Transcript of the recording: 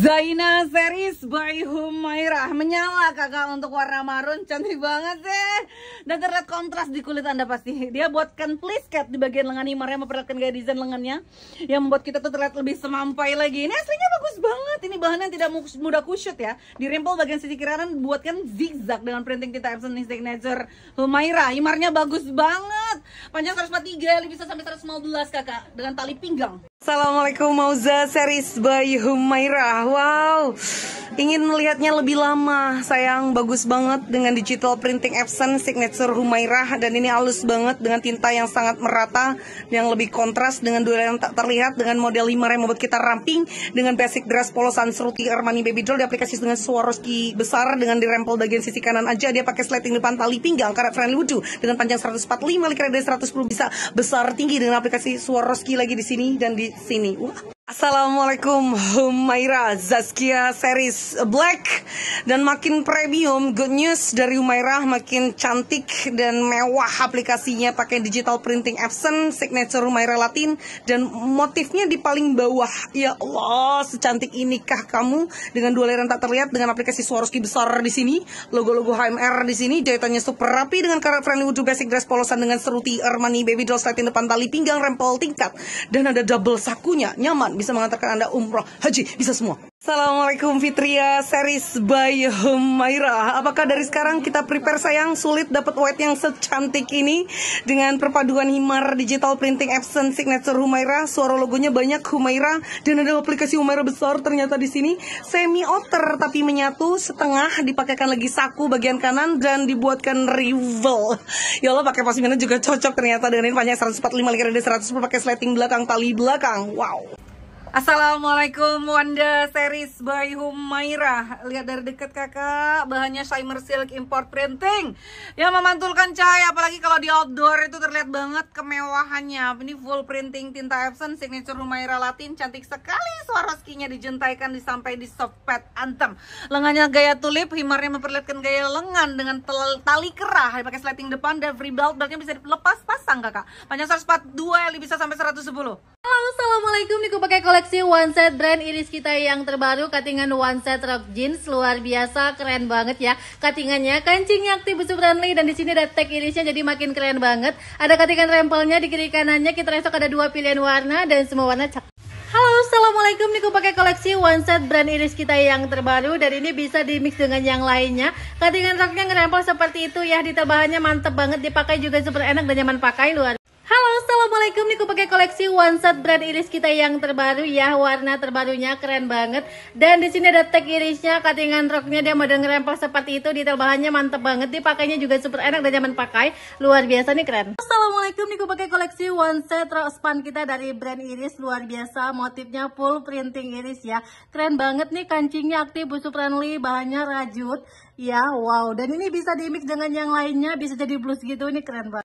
Zaina seris by Humaira Menyala kakak untuk warna marun Cantik banget sih Dan terlihat kontras di kulit anda pasti Dia buatkan please cat di bagian lengan imarnya memperlihatkan gaya desain lengannya Yang membuat kita tuh terlihat lebih semampai lagi Ini aslinya bagus banget Ini bahannya tidak mudah kusut ya Di rimpel bagian sisi kanan buatkan zigzag Dengan printing kita Epson Signature Humaira imarnya bagus banget Panjang 143 Lebih bisa sampai 115 kakak Dengan tali pinggang Assalamualaikum Mauza series by Humairah Wow ingin melihatnya lebih lama. Sayang bagus banget dengan digital printing Epson signature Humairah dan ini halus banget dengan tinta yang sangat merata yang lebih kontras dengan durian yang tak terlihat dengan model 5 yang membuat kita ramping dengan basic dress polosan Sansruti Armani Baby Doll diaplikasi dengan Swarovski besar dengan dirempel bagian sisi kanan aja dia pakai sliding depan tali pinggang karet friendly lucu dengan panjang 145 kali dari 110 bisa besar tinggi dengan aplikasi Swarovski lagi di sini dan di sini. Wah. Assalamualaikum Humaira Zaskia series Black dan makin premium good news dari Humaira makin cantik dan mewah aplikasinya pakai digital printing Epson signature Humaira Latin dan motifnya di paling bawah ya Allah secantik inikah kamu dengan dua layar yang tak terlihat dengan aplikasi Swarovski besar di sini logo-logo HMR di sini jahitannya super rapi dengan karet friendly wudu basic dress polosan dengan seruti Armani baby doll satin depan tali pinggang rempel tingkat dan ada double sakunya nyaman bisa mengantarkan Anda umroh, haji, bisa semua. Assalamualaikum Fitria, series by Humaira. Apakah dari sekarang kita prepare sayang sulit dapat white yang secantik ini dengan perpaduan Himar Digital Printing Epson Signature Humaira, suara logonya banyak Humaira dan ada aplikasi Humaira besar ternyata di sini semi outer tapi menyatu setengah dipakaikan lagi saku bagian kanan dan dibuatkan rival. Ya Allah pakai pasmina juga cocok ternyata dengan ini panjang 145 liter 100 pakai sliding belakang tali belakang. Wow. Assalamualaikum Wanda Series by Humaira Lihat dari dekat kakak Bahannya Shimer Silk Import Printing Yang memantulkan cahaya Apalagi kalau di outdoor itu terlihat banget kemewahannya Ini full printing tinta Epson Signature Humaira Latin Cantik sekali Swarovski-nya dijentaikan disampai di soft pad Anthem Lengannya gaya tulip Himarnya memperlihatkan gaya lengan Dengan tali kerah Pakai sliding depan dan free belt Beltnya bisa dilepas pasang kakak Panjang 142 Yang bisa sampai 110 Halo, Assalamualaikum. Niku pakai koleksi one set brand iris kita yang terbaru. Katingan one set rock jeans. Luar biasa, keren banget ya. Katingannya kancingnya aktif busuk friendly. Dan di sini ada tag irisnya jadi makin keren banget. Ada katingan rempelnya di kiri kanannya. Kita besok ada dua pilihan warna dan semua warna cakep. Halo, Assalamualaikum, Niku pakai koleksi One Set brand iris kita yang terbaru Dan ini bisa di mix dengan yang lainnya Katingan roknya ngerempel seperti itu ya Ditabahannya mantep banget, dipakai juga super enak dan nyaman pakai luar Halo, Assalamualaikum. Niku pakai koleksi One Set brand iris kita yang terbaru ya. Warna terbarunya keren banget. Dan di sini ada tag irisnya, katingan roknya dia model ngerempel seperti itu. Detail bahannya mantep banget. Dipakainya juga super enak dan nyaman pakai. Luar biasa nih keren. Assalamualaikum. Niku pakai koleksi One Set rok span kita dari brand iris. Luar biasa. Motifnya full printing iris ya. Keren banget nih kancingnya aktif, busuk friendly, bahannya rajut. Ya, wow. Dan ini bisa di mix dengan yang lainnya. Bisa jadi blus gitu. Ini keren banget.